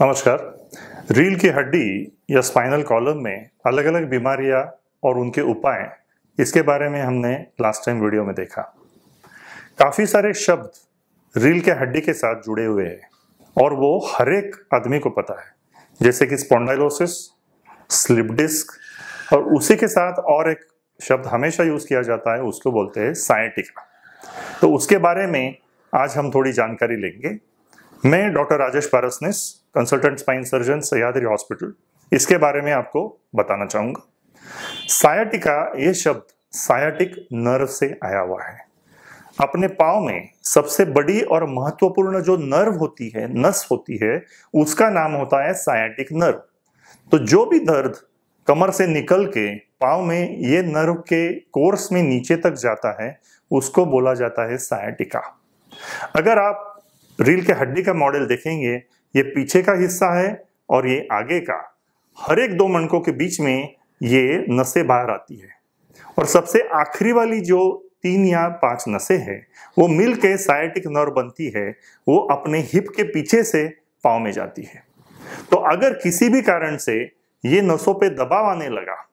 नमस्कार रील की हड्डी या स्पाइनल कॉलम में अलग अलग बीमारियां और उनके उपाय इसके बारे में हमने लास्ट टाइम वीडियो में देखा काफ़ी सारे शब्द रील के हड्डी के साथ जुड़े हुए हैं और वो हर एक आदमी को पता है जैसे कि स्पोंडाइलोसिस स्लिप डिस्क और उसी के साथ और एक शब्द हमेशा यूज़ किया जाता है उसको बोलते हैं साइटिका तो उसके बारे में आज हम थोड़ी जानकारी लेंगे मैं doctor Rajesh Parasnis consultant spine surgeon Sahyadri hospital इसके बारे में आपको बताना चाहूंगा सायाटिका ये शब्द सायाटिक नर्व से आया हुआ है अपने पाव में सबसे बड़ी और महत्वपूर्ण जो नर्व होती है नस होती है उसका नाम होता है सायाटिक नर्व तो जो भी दर्द कमर से निकल के पाव में ये नर्व के कोर्स में नीचे तक जाता है उसको बोला जाता है सायाटिका अगर आप रील के हड्डी का मॉडल देखेंगे ये पीछे का हिस्सा है और ये आगे का हर एक दो मणकों के बीच में ये नसें बाहर आती है और सबसे आखिरी वाली जो तीन या पांच नसें हैं वो मिल के साइटिक नर्व बनती है वो अपने हिप के पीछे से पाँव में जाती है तो अगर किसी भी कारण से ये नसों पे दबाव आने लगा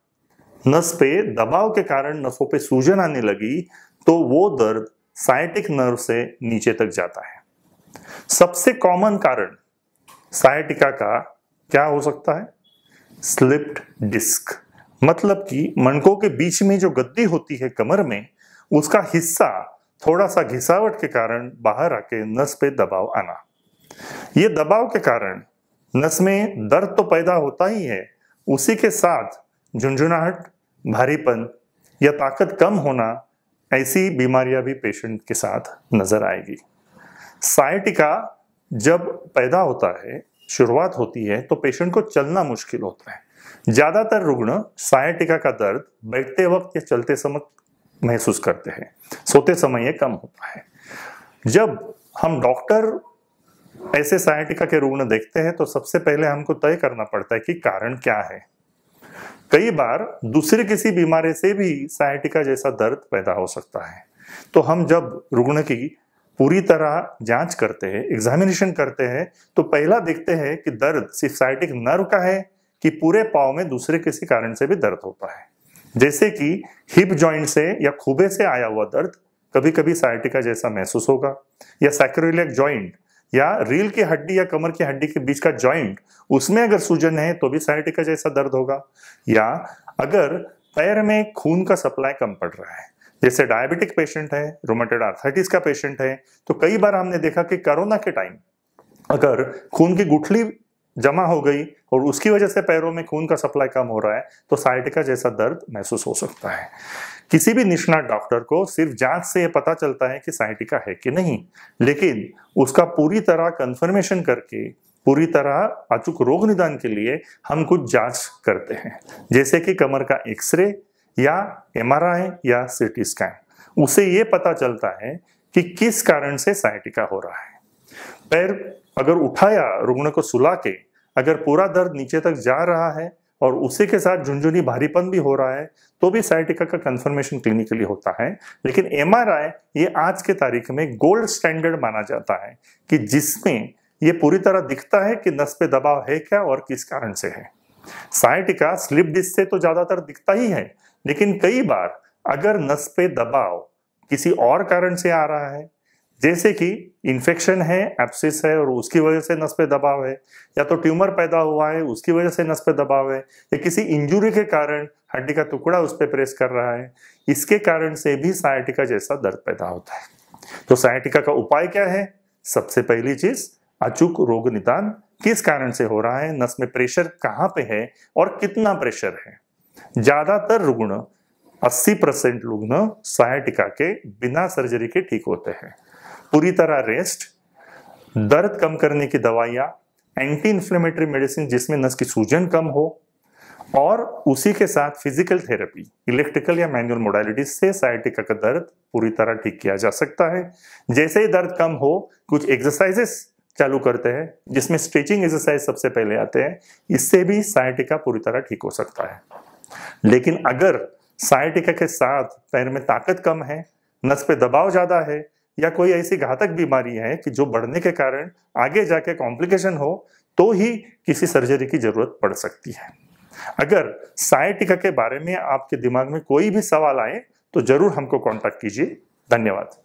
नस पे दबाव के कारण नसों पे सूजन आने लगी तो वो दर्द साइटिक नर्व से नीचे तक जाता है सबसे कॉमन कारण सायटिका का क्या हो सकता है स्लिप्ड डिस्क मतलब कि मणकों के बीच में जो गद्दी होती है कमर में उसका हिस्सा थोड़ा सा घिसावट के कारण बाहर आके नस पे दबाव आना ये दबाव के कारण नस में दर्द तो पैदा होता ही है उसी के साथ झुंझुनाहट भारीपन या ताकत कम होना ऐसी बीमारियां भी पेशेंट के साथ नजर आएगी साइटिका जब पैदा होता है शुरुआत होती है तो पेशेंट को चलना मुश्किल होता है ज़्यादातर रुग्ण सायटिका का दर्द बैठते वक्त या चलते समय महसूस करते हैं सोते समय यह कम होता है जब हम डॉक्टर ऐसे सायटिका के रुग्ण देखते हैं तो सबसे पहले हमको तय करना पड़ता है कि कारण क्या है कई बार दूसरे किसी बीमारी से भी सायटिका जैसा दर्द पैदा हो सकता है तो हम जब रुग्ण की पूरी तरह जांच करते हैं एग्जामिनेशन करते हैं तो पहला देखते हैं कि दर्द सिर्फ साइटिक नर्व का है कि पूरे पाव में दूसरे किसी कारण से भी दर्द होता है जैसे कि हिप जॉइंट से या खूबे से आया हुआ दर्द कभी कभी साइटिका जैसा महसूस होगा या सैक्रोलिक जॉइंट या रील की हड्डी या कमर की हड्डी के बीच का जॉइंट उसमें अगर सूजन है तो भी साइटिका जैसा दर्द होगा या अगर पैर में खून का सप्लाई कम पड़ रहा है जैसे डायबिटिक पेशेंट है रोमेटेड आर्थराइटिस का पेशेंट है तो कई बार हमने देखा कि कोरोना के टाइम अगर खून की गुठली जमा हो गई और उसकी वजह से पैरों में खून का सप्लाई कम हो रहा है तो साइटिका जैसा दर्द महसूस हो सकता है किसी भी निष्णात डॉक्टर को सिर्फ जांच से यह पता चलता है कि साइटिका है कि नहीं लेकिन उसका पूरी तरह कंफर्मेशन करके पूरी तरह अचूक रोग निदान के लिए हम कुछ जांच करते हैं जैसे कि कमर का एक्सरे या एमआरआई या सीटी स्कैन उसे ये पता चलता है कि किस कारण से साइटिका हो रहा है पैर अगर उठाया रुग्ण को सुला के अगर पूरा दर्द नीचे तक जा रहा है और उसी के साथ झुंझुनी भारीपन भी हो रहा है तो भी साइटिका का कंफर्मेशन क्लिनिकली होता है लेकिन आई ये आज के तारीख में गोल्ड स्टैंडर्ड माना जाता है कि जिसमें ये पूरी तरह दिखता है कि नस पे दबाव है क्या और किस कारण से है साइटिका स्लिप डिस्क से तो ज्यादातर दिखता ही है लेकिन कई बार अगर नस पे दबाव किसी और कारण से आ रहा है जैसे कि इन्फेक्शन है एप्सिस है और उसकी वजह से नस पे दबाव है या तो ट्यूमर पैदा हुआ है उसकी वजह से नस पे दबाव है या किसी इंजुरी के कारण हड्डी का टुकड़ा उस पर प्रेस कर रहा है इसके कारण से भी साइटिका जैसा दर्द पैदा होता है तो साइटिका का उपाय क्या है सबसे पहली चीज अचूक रोग निदान किस कारण से हो रहा है नस में प्रेशर कहाँ पे है और कितना प्रेशर है ज्यादातर रुग्ण 80 परसेंट रुग्ण सायटिका के बिना सर्जरी के ठीक होते हैं पूरी तरह रेस्ट दर्द कम करने की दवाइयां एंटी इंफ्लेमेटरी मेडिसिन जिसमें नस की सूजन कम हो और उसी के साथ फिजिकल थेरेपी इलेक्ट्रिकल या मैनुअल मोडालिटी से साइटिका का दर्द पूरी तरह ठीक किया जा सकता है जैसे ही दर्द कम हो कुछ एक्सरसाइजेस चालू करते हैं जिसमें स्ट्रेचिंग एक्सरसाइज सबसे पहले आते हैं इससे भी साइटिका पूरी तरह ठीक हो सकता है लेकिन अगर साइटिका के साथ पैर में ताकत कम है नस पे दबाव ज़्यादा है या कोई ऐसी घातक बीमारी है कि जो बढ़ने के कारण आगे जाके कॉम्प्लिकेशन हो तो ही किसी सर्जरी की जरूरत पड़ सकती है अगर साइटिका के बारे में आपके दिमाग में कोई भी सवाल आए तो जरूर हमको कॉन्टेक्ट कीजिए धन्यवाद